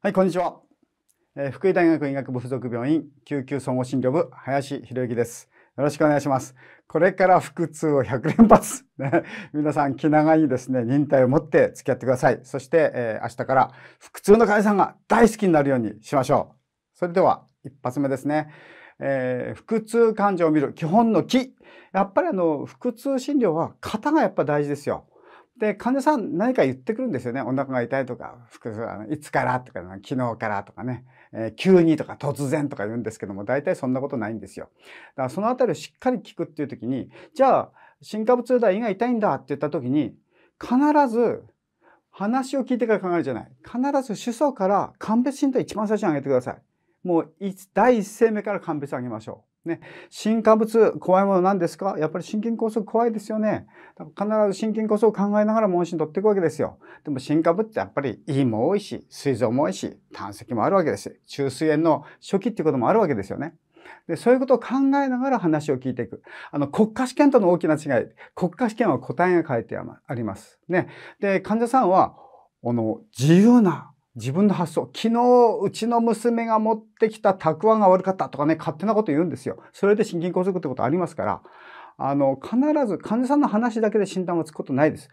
はい、こんにちは。えー、福井大学医学部附属病院救急総合診療部、林博之です。よろしくお願いします。これから腹痛を100連発。ね、皆さん気長にですね、忍耐を持って付き合ってください。そして、えー、明日から腹痛の患者さんが大好きになるようにしましょう。それでは、一発目ですね。えー、腹痛患者を見る基本の木。やっぱりあの、腹痛診療は型がやっぱ大事ですよ。で、患者さん何か言ってくるんですよね。お腹が痛いとか、複数、あのいつからとか、昨日からとかね、えー、急にとか突然とか言うんですけども、大体そんなことないんですよ。だからそのあたりをしっかり聞くっていう時に、じゃあ、進化物だ、胃が痛いんだって言った時に、必ず話を聞いてから考えるじゃない。必ず主訴から鑑別診断一番最初に上げてください。もう第一声目から鑑別上げましょう。ね、新化物怖いものなんですかやっぱり心筋梗塞怖いですよね。必ず心筋梗塞を考えながら問診取っていくわけですよ。でも新物ってやっぱり胃も多いし、膵臓も多いし、胆石もあるわけです。中水炎の初期っていうこともあるわけですよね。で、そういうことを考えながら話を聞いていく。あの、国家試験との大きな違い。国家試験は答えが書いてあります。ね。で、患者さんは、あの、自由な自分の発想、昨日うちの娘が持ってきたたくあんが悪かったとかね、勝手なこと言うんですよ。それで心筋梗塞ってことありますから、あの、必ず患者さんの話だけで診断をつくことないです。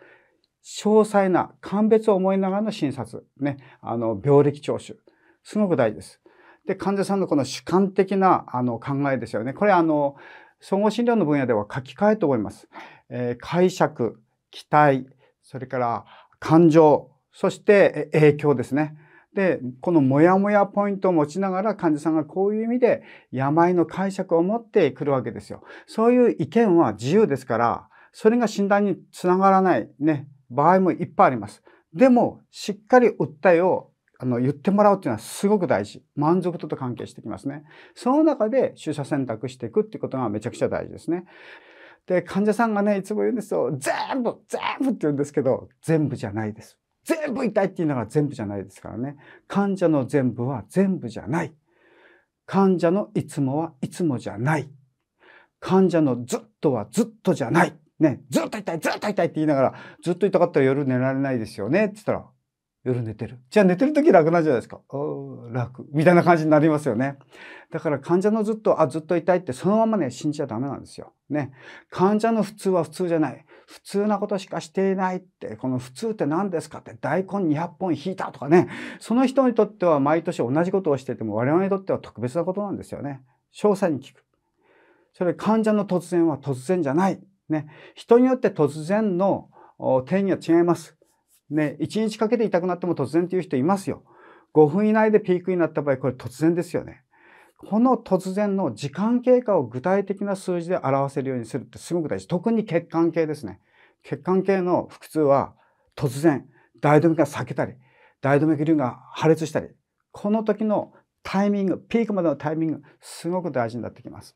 詳細な、鑑別を思いながらの診察、ね、あの、病歴聴取、すごく大事です。で、患者さんのこの主観的な、あの、考えですよね。これあの、総合診療の分野では書き換えと思います。えー、解釈、期待、それから感情、そして影響ですね。で、このモヤモヤポイントを持ちながら患者さんがこういう意味で病の解釈を持ってくるわけですよ。そういう意見は自由ですから、それが診断につながらないね、場合もいっぱいあります。でも、しっかり訴えをあの言ってもらうっていうのはすごく大事。満足度と関係してきますね。その中で取捨選択していくってことがめちゃくちゃ大事ですね。で、患者さんがね、いつも言うんですよ。全部全部って言うんですけど、全部じゃないです。全部痛いっていうのが全部じゃないですからね。患者の全部は全部じゃない。患者のいつもはいつもじゃない。患者のずっとはずっとじゃない。ね、ずっと痛い、ずっと痛いって言いながら、ずっと痛かったら夜寝られないですよね。って言ったら、夜寝てる。じゃあ寝てる時楽なんじゃないですか。楽。みたいな感じになりますよね。だから患者のずっと、あ、ずっと痛いってそのままね、死んじゃダメなんですよ。ね。患者の普通は普通じゃない。普通なことしかしていないって、この普通って何ですかって、大根200本引いたとかね。その人にとっては毎年同じことをしてても、我々にとっては特別なことなんですよね。詳細に聞く。それ患者の突然は突然じゃない。ね。人によって突然の定義は違います。ね、1日かけて痛くなっても突然っていう人いますよ。5分以内でピークになった場合、これ突然ですよね。この突然の時間経過を具体的な数字で表せるようにするってすごく大事。特に血管系ですね。血管系の腹痛は突然、大動脈が裂けたり、大動脈瘤が破裂したり、この時のタイミング、ピークまでのタイミング、すごく大事になってきます。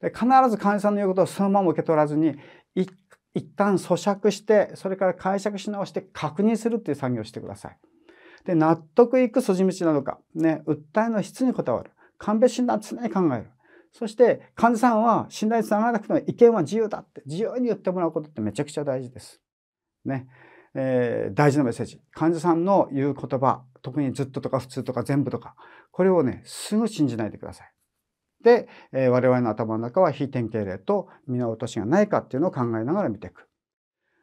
で必ず患者さんの言うことをそのまま受け取らずに、一一旦咀嚼して、それから解釈し直して確認するっていう作業をしてください。で、納得いく筋道なのか、ね、訴えの質にこだわる。勘弁診断常に考える。そして、患者さんは信頼につながらなくても意見は自由だって、自由に言ってもらうことってめちゃくちゃ大事です。ね。えー、大事なメッセージ。患者さんの言う言葉、特にずっととか普通とか全部とか、これをね、すぐ信じないでください。で、えー、我々の頭の中は非典型例と見落としがないかっていうのを考えながら見ていく。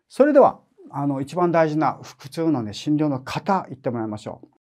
それでは、あの、一番大事な腹痛のね、診療の型、言ってもらいましょう。